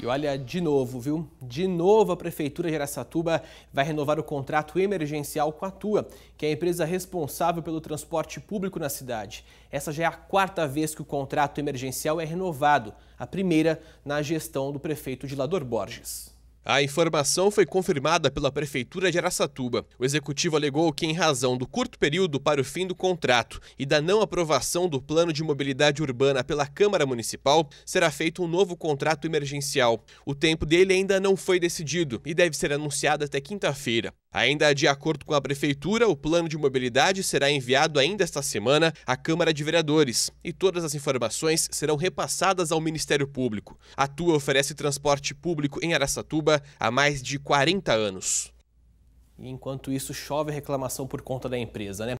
E olha, de novo, viu? De novo a Prefeitura de Aracatuba vai renovar o contrato emergencial com a TUA, que é a empresa responsável pelo transporte público na cidade. Essa já é a quarta vez que o contrato emergencial é renovado, a primeira na gestão do prefeito de Lador Borges. A informação foi confirmada pela Prefeitura de Araçatuba. O executivo alegou que, em razão do curto período para o fim do contrato e da não aprovação do plano de mobilidade urbana pela Câmara Municipal, será feito um novo contrato emergencial. O tempo dele ainda não foi decidido e deve ser anunciado até quinta-feira. Ainda de acordo com a Prefeitura, o plano de mobilidade será enviado ainda esta semana à Câmara de Vereadores e todas as informações serão repassadas ao Ministério Público. A TUA oferece transporte público em Araçatuba há mais de 40 anos. Enquanto isso, chove reclamação por conta da empresa, né?